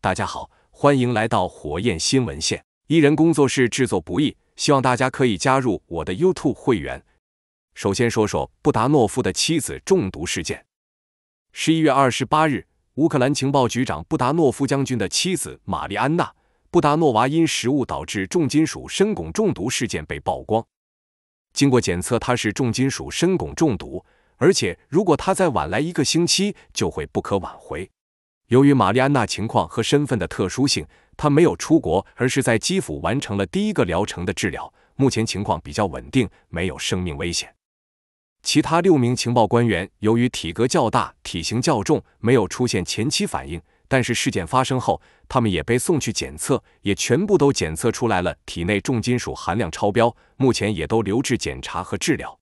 大家好，欢迎来到火焰新闻线。一人工作室制作不易，希望大家可以加入我的 YouTube 会员。首先说说布达诺夫的妻子中毒事件。十一月二十八日，乌克兰情报局长布达诺夫将军的妻子玛丽安娜·布达诺娃因食物导致重金属砷汞中毒事件被曝光。经过检测，她是重金属砷汞中毒，而且如果她再晚来一个星期，就会不可挽回。由于玛丽安娜情况和身份的特殊性，她没有出国，而是在基辅完成了第一个疗程的治疗。目前情况比较稳定，没有生命危险。其他六名情报官员由于体格较大、体型较重，没有出现前期反应，但是事件发生后，他们也被送去检测，也全部都检测出来了体内重金属含量超标，目前也都留置检查和治疗。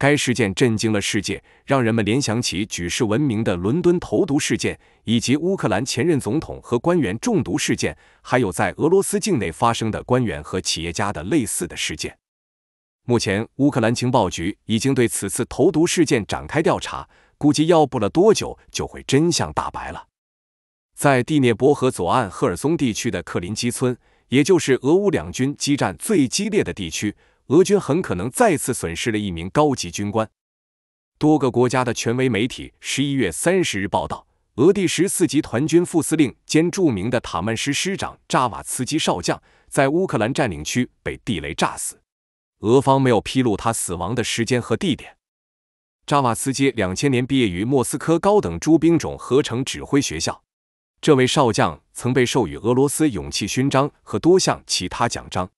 该事件震惊了世界，让人们联想起举世闻名的伦敦投毒事件，以及乌克兰前任总统和官员中毒事件，还有在俄罗斯境内发生的官员和企业家的类似的事件。目前，乌克兰情报局已经对此次投毒事件展开调查，估计要不了多久就会真相大白了。在第聂伯河左岸赫尔松地区的克林基村，也就是俄乌两军激战最激烈的地区。俄军很可能再次损失了一名高级军官。多个国家的权威媒体十一月三十日报道，俄第十四集团军副司令兼著名的塔曼师师长扎瓦茨基少将在乌克兰占领区被地雷炸死。俄方没有披露他死亡的时间和地点。扎瓦茨基两千年毕业于莫斯科高等诸兵种合成指挥学校。这位少将曾被授予俄罗斯勇气勋章和多项其他奖章。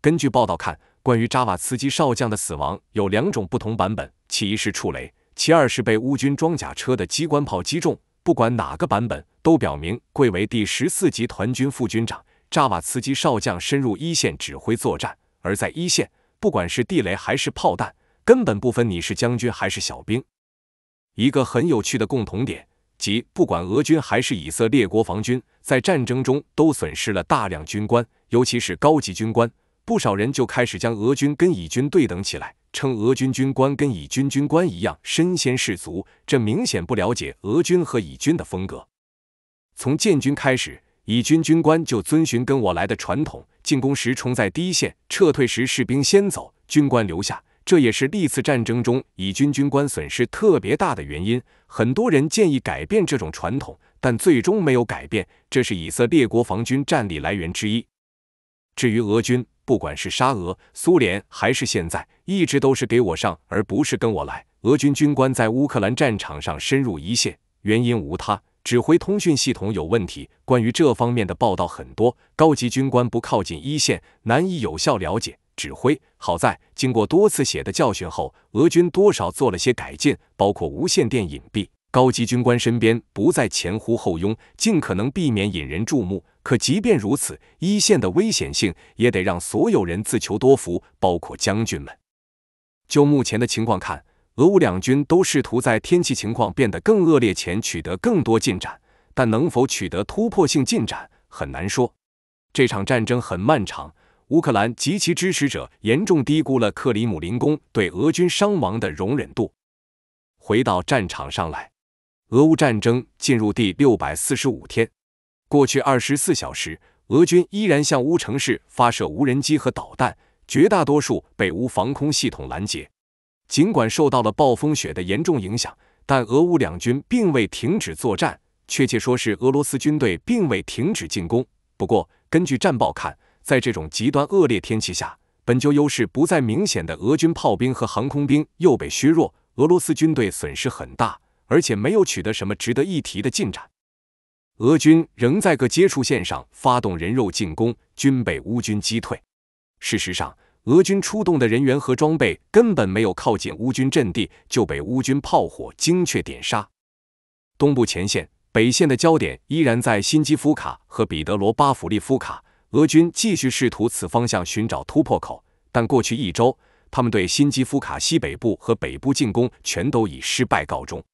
根据报道看。关于扎瓦茨基少将的死亡有两种不同版本，其一是触雷，其二是被乌军装甲车的机关炮击中。不管哪个版本，都表明贵为第十四集团军副军长，扎瓦茨基少将深入一线指挥作战。而在一线，不管是地雷还是炮弹，根本不分你是将军还是小兵。一个很有趣的共同点，即不管俄军还是以色列国防军，在战争中都损失了大量军官，尤其是高级军官。不少人就开始将俄军跟以军对等起来，称俄军军官跟以军军官一样身先士卒，这明显不了解俄军和以军的风格。从建军开始，以军军官就遵循“跟我来的”传统，进攻时冲在第一线，撤退时士兵先走，军官留下。这也是历次战争中以军军官损失特别大的原因。很多人建议改变这种传统，但最终没有改变。这是以色列国防军战力来源之一。至于俄军，不管是沙俄、苏联还是现在，一直都是给我上，而不是跟我来。俄军军官在乌克兰战场上深入一线，原因无他，指挥通讯系统有问题。关于这方面的报道很多，高级军官不靠近一线，难以有效了解指挥。好在经过多次血的教训后，俄军多少做了些改进，包括无线电隐蔽。高级军官身边不再前呼后拥，尽可能避免引人注目。可即便如此，一线的危险性也得让所有人自求多福，包括将军们。就目前的情况看，俄乌两军都试图在天气情况变得更恶劣前取得更多进展，但能否取得突破性进展很难说。这场战争很漫长，乌克兰及其支持者严重低估了克里姆林宫对俄军伤亡的容忍度。回到战场上来。俄乌战争进入第六百四十五天，过去二十四小时，俄军依然向乌城市发射无人机和导弹，绝大多数被乌防空系统拦截。尽管受到了暴风雪的严重影响，但俄乌两军并未停止作战，确切说是俄罗斯军队并未停止进攻。不过，根据战报看，在这种极端恶劣天气下，本就优势不再明显的俄军炮兵和航空兵又被削弱，俄罗斯军队损失很大。而且没有取得什么值得一提的进展，俄军仍在各接触线上发动人肉进攻，均被乌军击退。事实上，俄军出动的人员和装备根本没有靠近乌军阵地，就被乌军炮火精确点杀。东部前线北线的焦点依然在新基夫卡和彼得罗巴甫利夫卡，俄军继续试图此方向寻找突破口，但过去一周，他们对新基夫卡西北部和北部进攻全都以失败告终。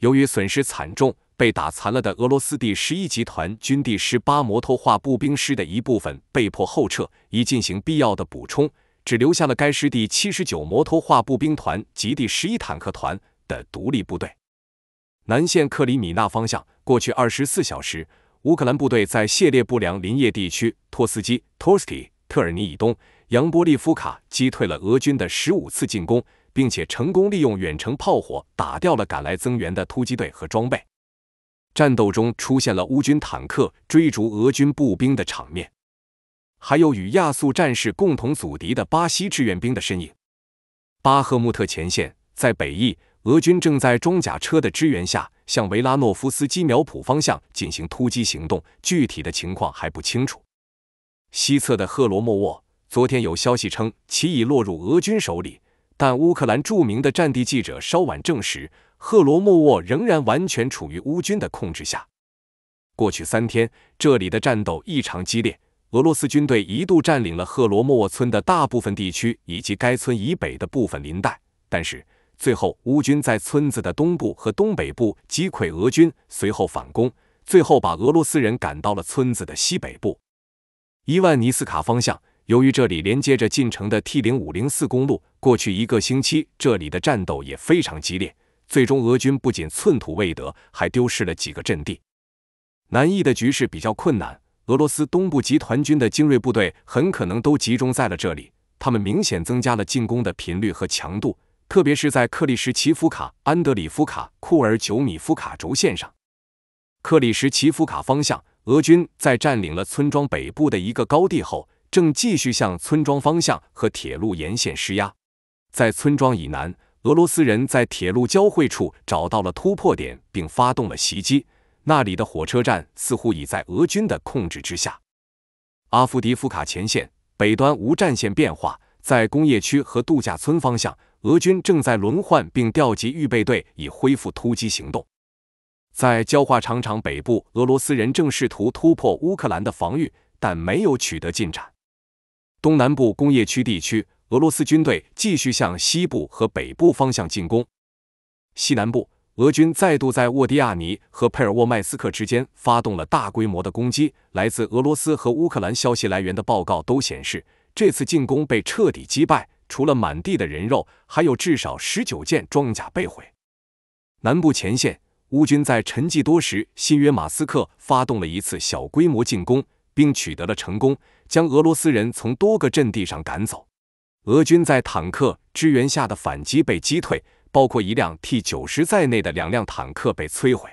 由于损失惨重，被打残了的俄罗斯第十一集团军第十八摩托化步兵师的一部分被迫后撤，以进行必要的补充，只留下了该师第七十九摩托化步兵团及第十一坦克团的独立部队。南线克里米纳方向，过去二十四小时，乌克兰部队在谢列布良林业地区托斯基 （Torsky） 特尔尼以东、扬波利夫卡击退了俄军的十五次进攻。并且成功利用远程炮火打掉了赶来增援的突击队和装备。战斗中出现了乌军坦克追逐俄军步兵的场面，还有与亚速战士共同阻敌的巴西志愿兵的身影。巴赫穆特前线在北翼，俄军正在装甲车的支援下向维拉诺夫斯基苗圃方向进行突击行动，具体的情况还不清楚。西侧的赫罗莫沃，昨天有消息称其已落入俄军手里。但乌克兰著名的战地记者稍晚证实，赫罗莫沃仍然完全处于乌军的控制下。过去三天，这里的战斗异常激烈，俄罗斯军队一度占领了赫罗莫沃村的大部分地区以及该村以北的部分林带，但是最后乌军在村子的东部和东北部击溃俄军，随后反攻，最后把俄罗斯人赶到了村子的西北部、伊万尼斯卡方向。由于这里连接着进城的 T 零五零四公路，过去一个星期，这里的战斗也非常激烈。最终，俄军不仅寸土未得，还丢失了几个阵地。南翼的局势比较困难，俄罗斯东部集团军的精锐部队很可能都集中在了这里，他们明显增加了进攻的频率和强度，特别是在克里什奇夫卡、安德里夫卡、库尔久米夫卡轴线上。克里什奇夫卡方向，俄军在占领了村庄北部的一个高地后。正继续向村庄方向和铁路沿线施压，在村庄以南，俄罗斯人在铁路交汇处找到了突破点，并发动了袭击。那里的火车站似乎已在俄军的控制之下。阿夫迪夫卡前线北端无战线变化，在工业区和度假村方向，俄军正在轮换并调集预备队以恢复突击行动。在焦化厂厂北部，俄罗斯人正试图突破乌克兰的防御，但没有取得进展。东南部工业区地区，俄罗斯军队继续向西部和北部方向进攻。西南部，俄军再度在沃迪亚尼和佩尔沃迈斯克之间发动了大规模的攻击。来自俄罗斯和乌克兰消息来源的报告都显示，这次进攻被彻底击败。除了满地的人肉，还有至少十九件装甲被毁。南部前线，乌军在沉寂多时，新约马斯克发动了一次小规模进攻，并取得了成功。将俄罗斯人从多个阵地上赶走，俄军在坦克支援下的反击被击退，包括一辆 T90 在内的两辆坦克被摧毁。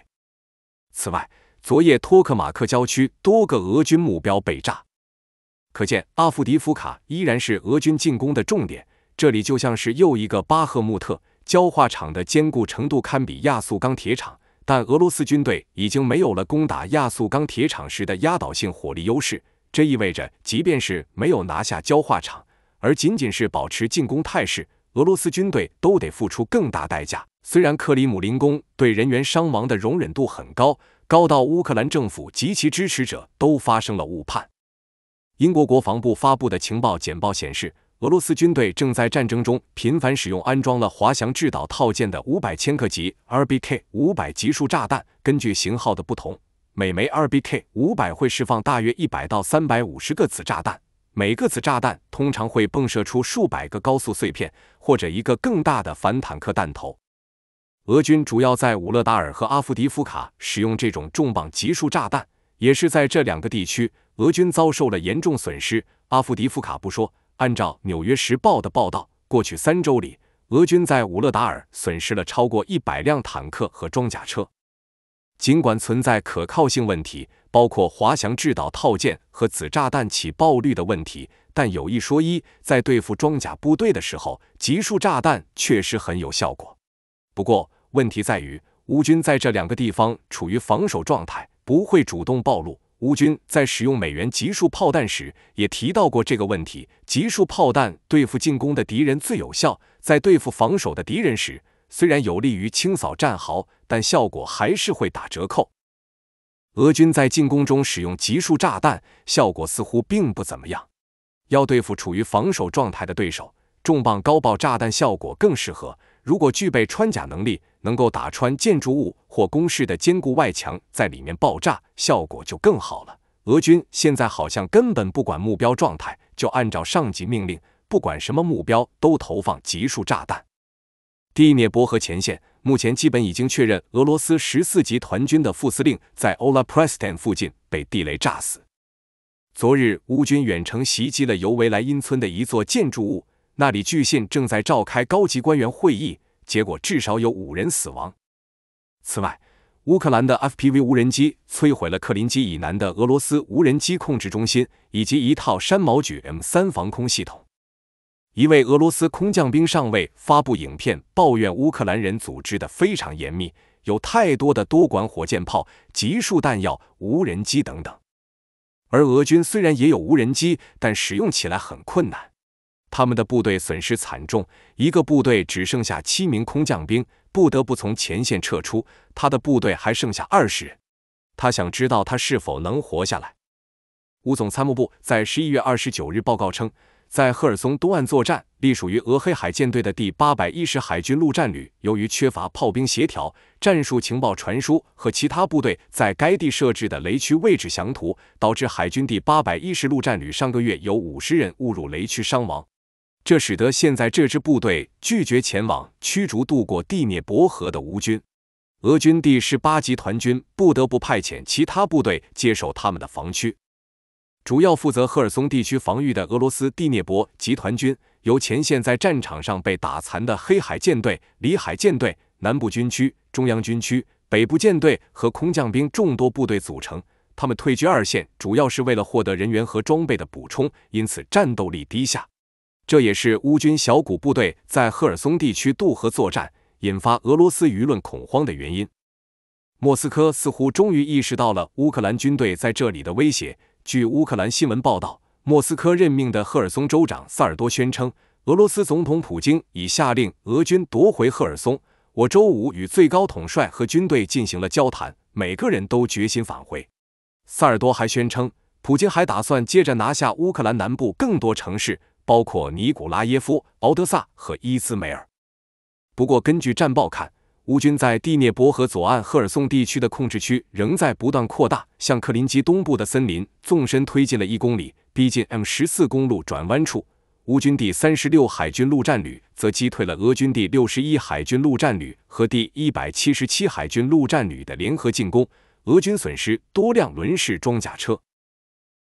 此外，昨夜托克马克郊区多个俄军目标被炸。可见，阿夫迪夫卡依然是俄军进攻的重点，这里就像是又一个巴赫穆特。焦化厂的坚固程度堪比亚速钢铁厂，但俄罗斯军队已经没有了攻打亚速钢铁厂时的压倒性火力优势。这意味着，即便是没有拿下焦化厂，而仅仅是保持进攻态势，俄罗斯军队都得付出更大代价。虽然克里姆林宫对人员伤亡的容忍度很高，高到乌克兰政府及其支持者都发生了误判。英国国防部发布的情报简报显示，俄罗斯军队正在战争中频繁使用安装了滑翔制导套件的五百千克级 R B K 五百级数炸弹，根据型号的不同。每枚 R B K 五百会释放大约一百到三百五十个子炸弹，每个子炸弹通常会迸射出数百个高速碎片，或者一个更大的反坦克弹头。俄军主要在武勒达尔和阿夫迪夫卡使用这种重磅级数炸弹，也是在这两个地区，俄军遭受了严重损失。阿夫迪夫卡不说，按照《纽约时报》的报道，过去三周里，俄军在武勒达尔损失了超过一百辆坦克和装甲车。尽管存在可靠性问题，包括滑翔制导套件和子炸弹起爆率的问题，但有一说一，在对付装甲部队的时候，集束炸弹确实很有效果。不过，问题在于乌军在这两个地方处于防守状态，不会主动暴露。乌军在使用美元集束炮弹时，也提到过这个问题：集束炮弹对付进攻的敌人最有效，在对付防守的敌人时。虽然有利于清扫战壕，但效果还是会打折扣。俄军在进攻中使用集束炸弹，效果似乎并不怎么样。要对付处于防守状态的对手，重磅高爆炸弹效果更适合。如果具备穿甲能力，能够打穿建筑物或工事的坚固外墙，在里面爆炸，效果就更好了。俄军现在好像根本不管目标状态，就按照上级命令，不管什么目标都投放集束炸弹。第聂伯河前线目前基本已经确认，俄罗斯十四集团军的副司令在 Ola p r e s t a n 附近被地雷炸死。昨日，乌军远程袭击了尤维莱因村的一座建筑物，那里据信正在召开高级官员会议，结果至少有五人死亡。此外，乌克兰的 FPV 无人机摧毁了克林基以南的俄罗斯无人机控制中心以及一套山毛榉 M3 防空系统。一位俄罗斯空降兵上尉发布影片，抱怨乌克兰人组织的非常严密，有太多的多管火箭炮、集束弹药、无人机等等。而俄军虽然也有无人机，但使用起来很困难。他们的部队损失惨重，一个部队只剩下七名空降兵，不得不从前线撤出。他的部队还剩下二十人，他想知道他是否能活下来。乌总参谋部在十一月二十九日报告称。在赫尔松东岸作战，隶属于俄黑海舰队的第八百一十海军陆战旅，由于缺乏炮兵协调、战术情报传输和其他部队在该地设置的雷区位置详图，导致海军第八百一十陆战旅上个月有五十人误入雷区伤亡。这使得现在这支部队拒绝前往驱逐渡过第涅伯河的乌军。俄军第十八集团军不得不派遣其他部队接手他们的防区。主要负责赫尔松地区防御的俄罗斯第聂伯集团军，由前线在战场上被打残的黑海舰队、里海舰队、南部军区、中央军区、北部舰队和空降兵众多部队组成。他们退居二线，主要是为了获得人员和装备的补充，因此战斗力低下。这也是乌军小股部队在赫尔松地区渡河作战，引发俄罗斯舆论恐慌的原因。莫斯科似乎终于意识到了乌克兰军队在这里的威胁。据乌克兰新闻报道，莫斯科任命的赫尔松州长萨尔多宣称，俄罗斯总统普京已下令俄军夺回赫尔松。我周五与最高统帅和军队进行了交谈，每个人都决心返回。萨尔多还宣称，普京还打算接着拿下乌克兰南部更多城市，包括尼古拉耶夫、敖德萨和伊兹梅尔。不过，根据战报看，乌军在第聂伯河左岸赫尔松地区的控制区仍在不断扩大，向克林基东部的森林纵深推进了一公里，逼近 M 十四公路转弯处。乌军第三十六海军陆战旅则击退了俄军第六十一海军陆战旅和第一百七十七海军陆战旅的联合进攻，俄军损失多辆轮式装甲车。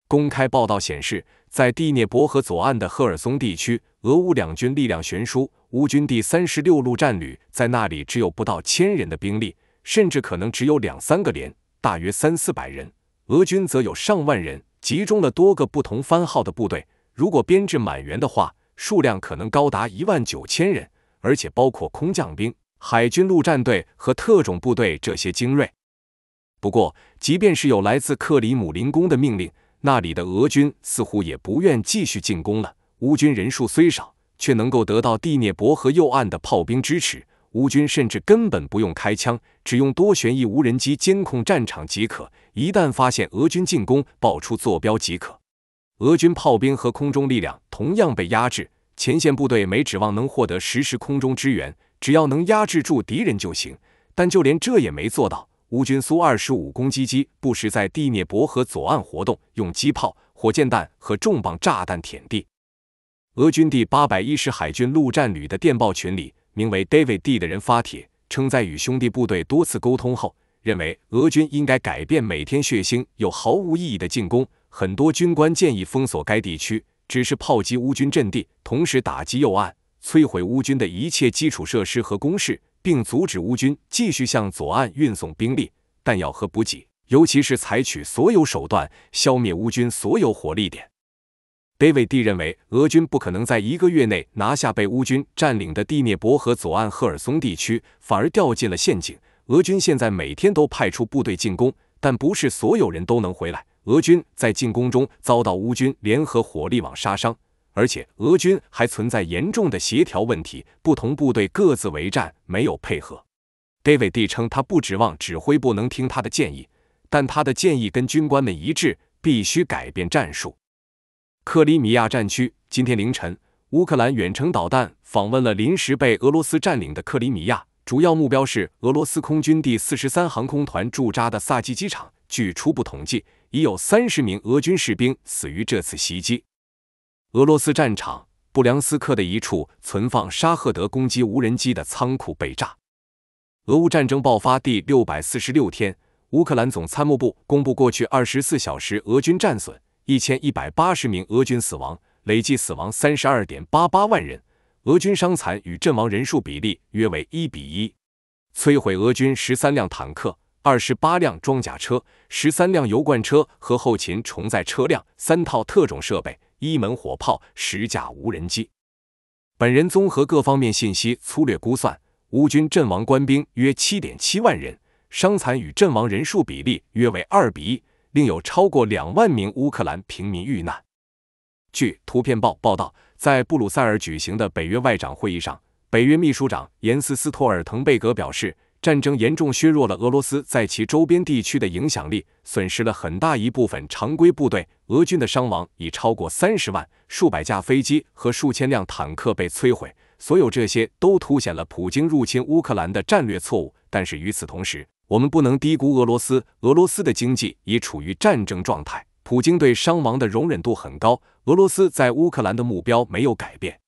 公开报道显示，在第聂伯河左岸的赫尔松地区。俄乌两军力量悬殊，乌军第三十六陆战旅在那里只有不到千人的兵力，甚至可能只有两三个连，大约三四百人。俄军则有上万人，集中了多个不同番号的部队。如果编制满员的话，数量可能高达一万九千人，而且包括空降兵、海军陆战队和特种部队这些精锐。不过，即便是有来自克里姆林宫的命令，那里的俄军似乎也不愿继续进攻了。乌军人数虽少，却能够得到第聂伯河右岸的炮兵支持。乌军甚至根本不用开枪，只用多旋翼无人机监控战场即可。一旦发现俄军进攻，爆出坐标即可。俄军炮兵和空中力量同样被压制，前线部队没指望能获得实时空中支援，只要能压制住敌人就行。但就连这也没做到。乌军苏 -25 攻击机不时在第聂伯河左岸活动，用机炮、火箭弹和重磅炸弹舔地。俄军第八百一十海军陆战旅的电报群里，名为 David D 的人发帖称，在与兄弟部队多次沟通后，认为俄军应该改变每天血腥又毫无意义的进攻。很多军官建议封锁该地区，只是炮击乌军阵地，同时打击右岸，摧毁乌军的一切基础设施和工事，并阻止乌军继续向左岸运送兵力、弹药和补给，尤其是采取所有手段消灭乌军所有火力点。David D 认为，俄军不可能在一个月内拿下被乌军占领的地涅伯河左岸赫尔松地区，反而掉进了陷阱。俄军现在每天都派出部队进攻，但不是所有人都能回来。俄军在进攻中遭到乌军联合火力网杀伤，而且俄军还存在严重的协调问题，不同部队各自为战，没有配合。David D 称，他不指望指挥部能听他的建议，但他的建议跟军官们一致，必须改变战术。克里米亚战区，今天凌晨，乌克兰远程导弹访问了临时被俄罗斯占领的克里米亚，主要目标是俄罗斯空军第四十三航空团驻扎的萨基机场。据初步统计，已有三十名俄军士兵死于这次袭击。俄罗斯战场，布良斯克的一处存放沙赫德攻击无人机的仓库被炸。俄乌战争爆发第六百四十六天，乌克兰总参谋部公布过去二十四小时俄军战损。一千一百八十名俄军死亡，累计死亡三十二点八八万人。俄军伤残与阵亡人数比例约为一比一。摧毁俄军十三辆坦克、二十八辆装甲车、十三辆油罐车和后勤重载车辆，三套特种设备，一门火炮，十架无人机。本人综合各方面信息，粗略估算，乌军阵亡官兵约七点七万人，伤残与阵亡人数比例约为二比一。另有超过两万名乌克兰平民遇难。据《图片报》报道，在布鲁塞尔举行的北约外长会议上，北约秘书长严斯·斯托尔滕贝格表示，战争严重削弱了俄罗斯在其周边地区的影响力，损失了很大一部分常规部队。俄军的伤亡已超过三十万，数百架飞机和数千辆坦克被摧毁。所有这些都凸显了普京入侵乌克兰的战略错误。但是与此同时，我们不能低估俄罗斯。俄罗斯的经济已处于战争状态，普京对伤亡的容忍度很高。俄罗斯在乌克兰的目标没有改变。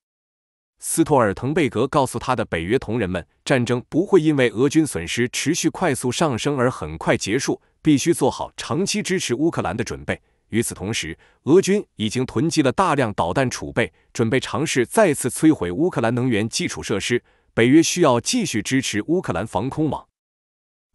斯托尔滕贝格告诉他的北约同仁们，战争不会因为俄军损失持续快速上升而很快结束，必须做好长期支持乌克兰的准备。与此同时，俄军已经囤积了大量导弹储备，准备尝试再次摧毁乌克兰能源基础设施。北约需要继续支持乌克兰防空网。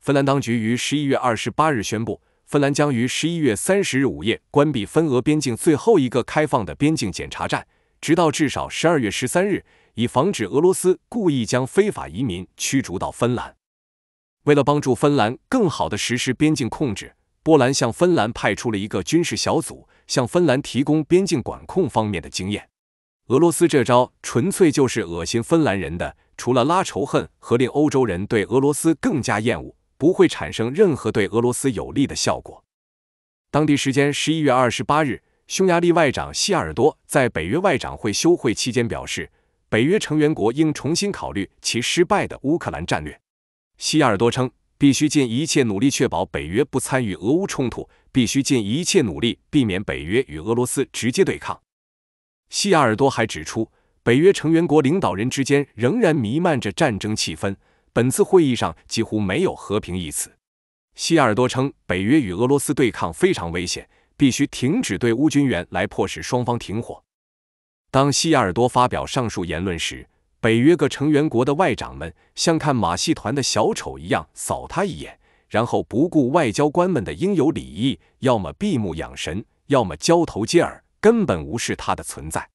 芬兰当局于十一月二十八日宣布，芬兰将于十一月三十日午夜关闭芬俄边境最后一个开放的边境检查站，直到至少十二月十三日，以防止俄罗斯故意将非法移民驱逐到芬兰。为了帮助芬兰更好地实施边境控制，波兰向芬兰派出了一个军事小组，向芬兰提供边境管控方面的经验。俄罗斯这招纯粹就是恶心芬兰人的，除了拉仇恨和令欧洲人对俄罗斯更加厌恶。不会产生任何对俄罗斯有利的效果。当地时间十一月二十八日，匈牙利外长西尔多在北约外长会休会期间表示，北约成员国应重新考虑其失败的乌克兰战略。西尔多称，必须尽一切努力确保北约不参与俄乌冲突，必须尽一切努力避免北约与俄罗斯直接对抗。西尔多还指出，北约成员国领导人之间仍然弥漫着战争气氛。本次会议上几乎没有“和平”一词。希尔多称，北约与俄罗斯对抗非常危险，必须停止对乌军援来迫使双方停火。当希尔多发表上述言论时，北约各成员国的外长们像看马戏团的小丑一样扫他一眼，然后不顾外交官们的应有礼仪，要么闭目养神，要么交头接耳，根本无视他的存在。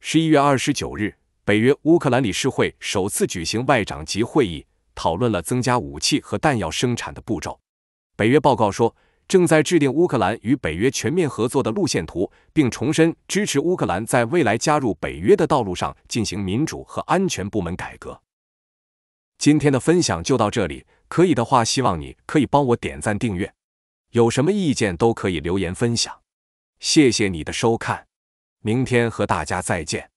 十一月二十九日。北约乌克兰理事会首次举行外长级会议，讨论了增加武器和弹药生产的步骤。北约报告说，正在制定乌克兰与北约全面合作的路线图，并重申支持乌克兰在未来加入北约的道路上进行民主和安全部门改革。今天的分享就到这里，可以的话希望你可以帮我点赞订阅，有什么意见都可以留言分享。谢谢你的收看，明天和大家再见。